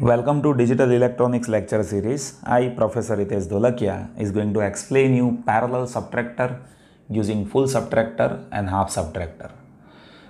Welcome to Digital Electronics lecture series. I, Professor Ites Dholakia, is going to explain you parallel subtractor using full subtractor and half subtractor.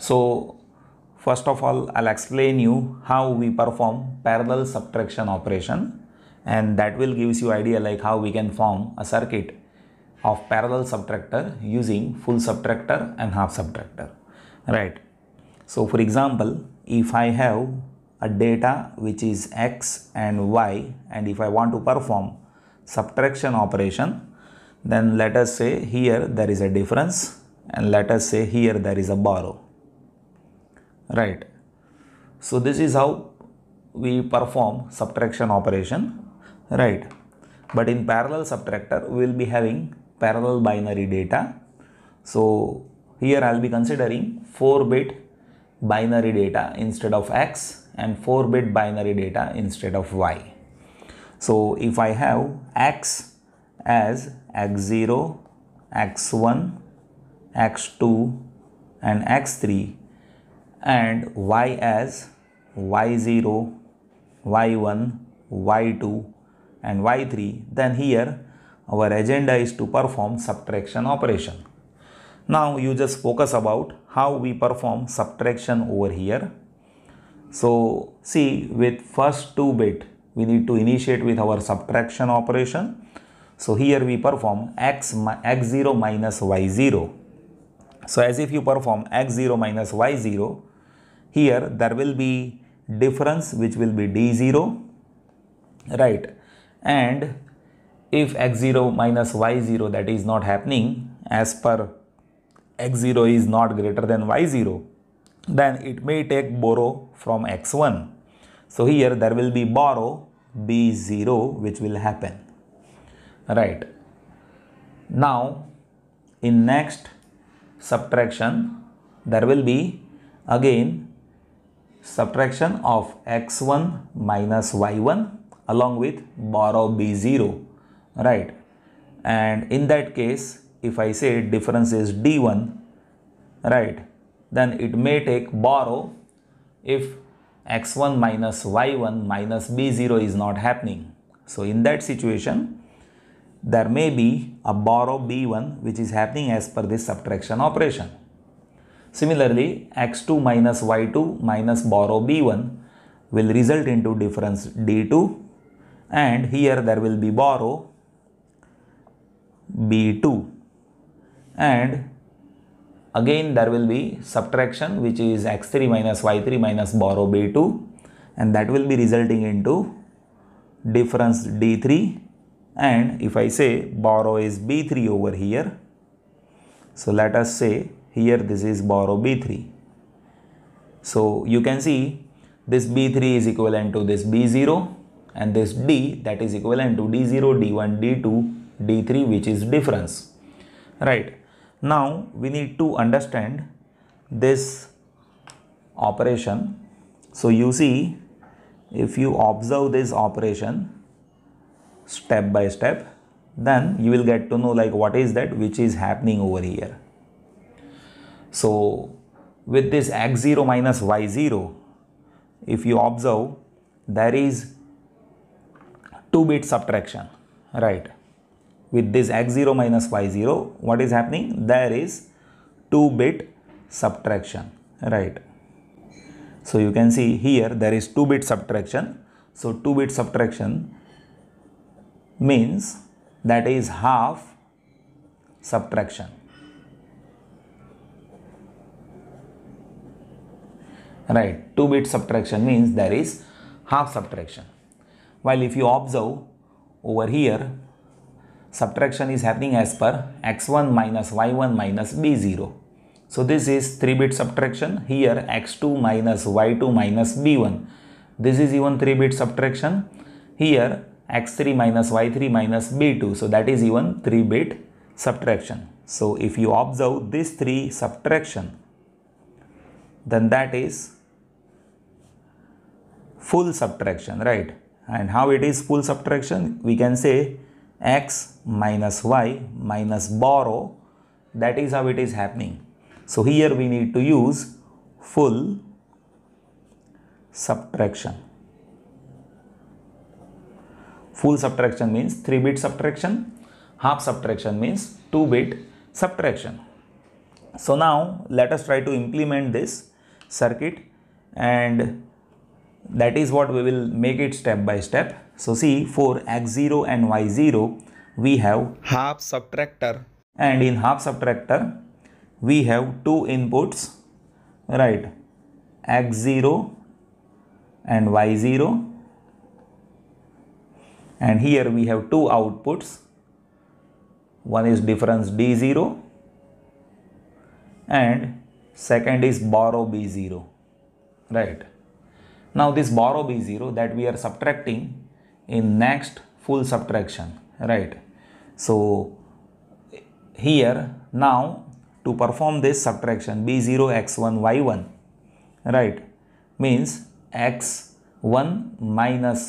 So, first of all, I'll explain you how we perform parallel subtraction operation and that will gives you idea like how we can form a circuit of parallel subtractor using full subtractor and half subtractor, right? So, for example, if I have a data which is x and y and if I want to perform subtraction operation then let us say here there is a difference and let us say here there is a borrow right so this is how we perform subtraction operation right but in parallel subtractor we will be having parallel binary data so here I'll be considering 4 bit binary data instead of x and 4 bit binary data instead of y. So if I have x as x0, x1, x2 and x3 and y as y0, y1, y2 and y3 then here our agenda is to perform subtraction operation. Now you just focus about how we perform subtraction over here so see with first two bit we need to initiate with our subtraction operation. So here we perform x, x0 minus y0. So as if you perform x0 minus y0 here there will be difference which will be d0 right and if x0 minus y0 that is not happening as per x0 is not greater than y0 then it may take borrow from x1. So here there will be borrow b0 which will happen. Right. Now in next subtraction there will be again subtraction of x1 minus y1 along with borrow b0 right and in that case if I say difference is d1 right then it may take borrow if x1 minus y1 minus b0 is not happening. So in that situation, there may be a borrow b1 which is happening as per this subtraction operation. Similarly, x2 minus y2 minus borrow b1 will result into difference d2 and here there will be borrow b2 and again there will be subtraction which is x3 minus y3 minus borrow b2 and that will be resulting into difference d3 and if I say borrow is b3 over here so let us say here this is borrow b3 so you can see this b3 is equivalent to this b0 and this d that is equivalent to d0 d1 d2 d3 which is difference right now we need to understand this operation. So you see if you observe this operation step by step then you will get to know like what is that which is happening over here. So with this x0 minus y0 if you observe there is 2 bit subtraction right with this x0 minus y0 what is happening there is 2 bit subtraction right so you can see here there is 2 bit subtraction so 2 bit subtraction means that is half subtraction right 2 bit subtraction means there is half subtraction while if you observe over here subtraction is happening as per x1 minus y1 minus b0. So this is 3 bit subtraction here x2 minus y2 minus b1. This is even 3 bit subtraction here x3 minus y3 minus b2. So that is even 3 bit subtraction. So if you observe this 3 subtraction then that is full subtraction right and how it is full subtraction we can say x minus y minus borrow that is how it is happening so here we need to use full subtraction full subtraction means 3 bit subtraction half subtraction means 2 bit subtraction so now let us try to implement this circuit and that is what we will make it step by step so see for x0 and y0 we have half subtractor and in half subtractor we have two inputs right x0 and y0 and here we have two outputs one is difference d0 and second is borrow b0 right now this borrow b0 that we are subtracting in next full subtraction right so here now to perform this subtraction b0 x1 y1 right means x1 minus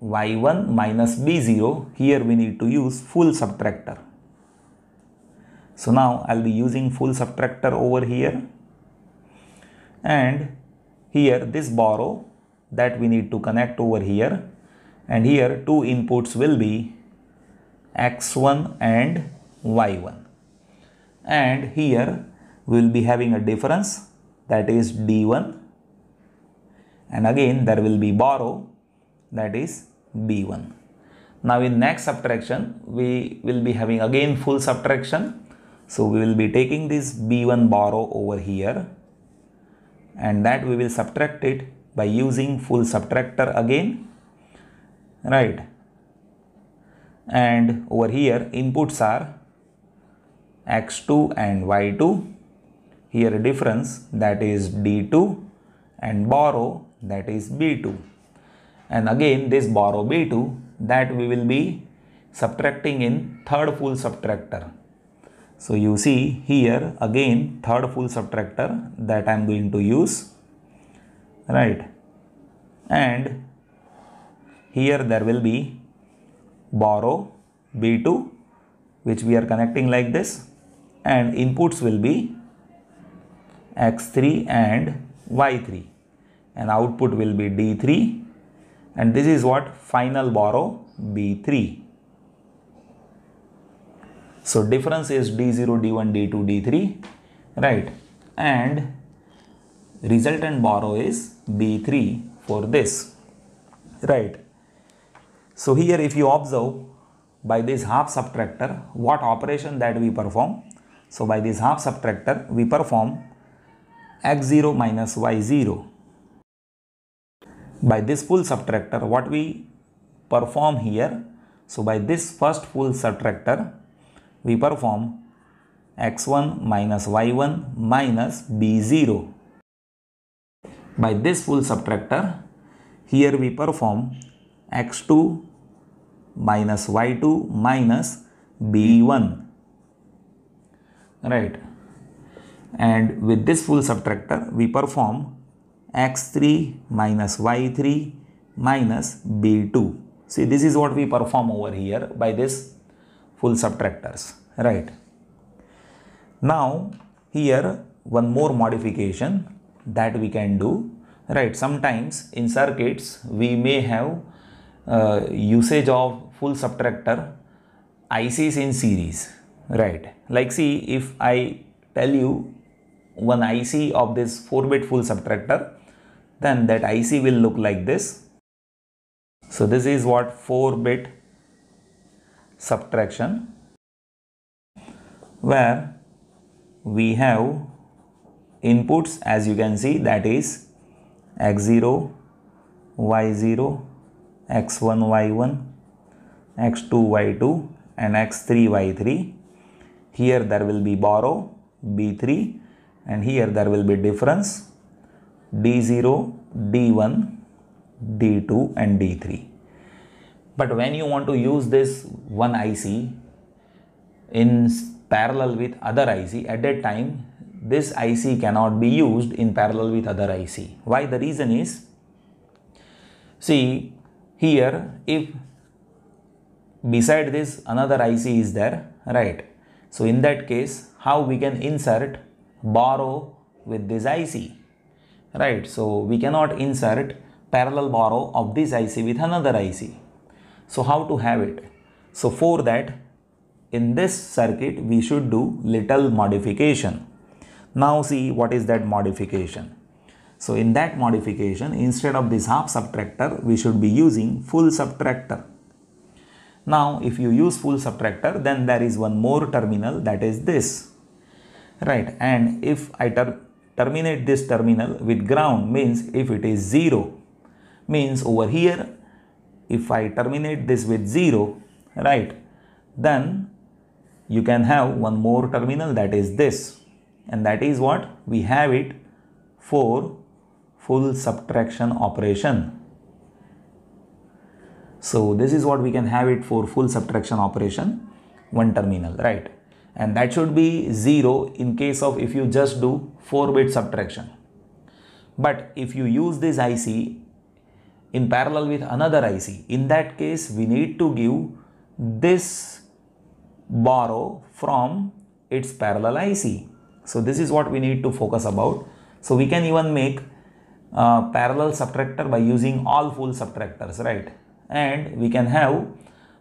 y1 minus b0 here we need to use full subtractor so now i'll be using full subtractor over here and here this borrow that we need to connect over here and here two inputs will be x1 and y1 and here we will be having a difference that is d1 and again there will be borrow that is b1 now in next subtraction we will be having again full subtraction so we will be taking this b1 borrow over here and that we will subtract it by using full subtractor again right and over here inputs are x2 and y2 here difference that is d2 and borrow that is b2 and again this borrow b2 that we will be subtracting in third full subtractor so you see here again third full subtractor that I am going to use right and here there will be borrow B2 which we are connecting like this and inputs will be X3 and Y3 and output will be D3 and this is what final borrow B3. So difference is D0, D1, D2, D3 right and resultant borrow is B3 for this right so here if you observe by this half subtractor what operation that we perform. So by this half subtractor we perform x0 minus y0. By this full subtractor what we perform here. So by this first full subtractor we perform x1 minus y1 minus b0. By this full subtractor here we perform x2 minus y2 minus b1 right and with this full subtractor we perform x3 minus y3 minus b2 see this is what we perform over here by this full subtractors right now here one more modification that we can do right sometimes in circuits we may have uh, usage of full subtractor ICs in series, right? Like see, if I tell you one IC of this 4-bit full subtractor, then that IC will look like this. So this is what 4-bit subtraction where we have inputs as you can see that is x0, y0, x1 y1 x2 y2 and x3 y3 here there will be borrow b3 and here there will be difference d0 d1 d2 and d3 but when you want to use this one IC in parallel with other IC at that time this IC cannot be used in parallel with other IC why the reason is see here if beside this another IC is there right so in that case how we can insert borrow with this IC right so we cannot insert parallel borrow of this IC with another IC so how to have it so for that in this circuit we should do little modification now see what is that modification so in that modification, instead of this half subtractor, we should be using full subtractor. Now if you use full subtractor, then there is one more terminal that is this. Right, and if I ter terminate this terminal with ground means if it is 0, means over here, if I terminate this with 0, right, then you can have one more terminal that is this. And that is what we have it for full subtraction operation. So this is what we can have it for full subtraction operation, one terminal, right? And that should be 0 in case of if you just do 4 bit subtraction. But if you use this IC in parallel with another IC, in that case we need to give this borrow from its parallel IC. So this is what we need to focus about. So we can even make parallel subtractor by using all full subtractors, right? And we can have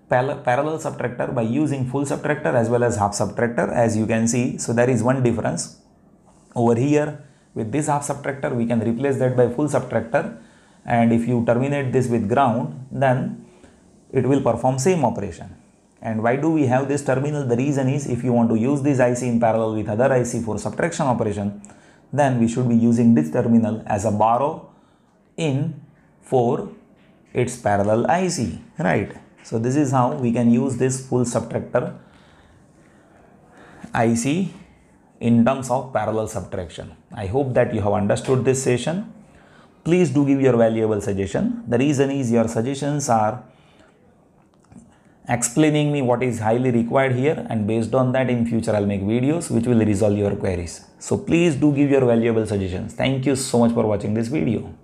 parallel subtractor by using full subtractor as well as half subtractor as you can see. So there is one difference over here with this half subtractor we can replace that by full subtractor and if you terminate this with ground then it will perform same operation. And why do we have this terminal? The reason is if you want to use this IC in parallel with other IC for subtraction operation then we should be using this terminal as a borrow in for its parallel IC, right? So this is how we can use this full subtractor IC in terms of parallel subtraction. I hope that you have understood this session. Please do give your valuable suggestion. The reason is your suggestions are explaining me what is highly required here and based on that in future I'll make videos which will resolve your queries. So please do give your valuable suggestions. Thank you so much for watching this video.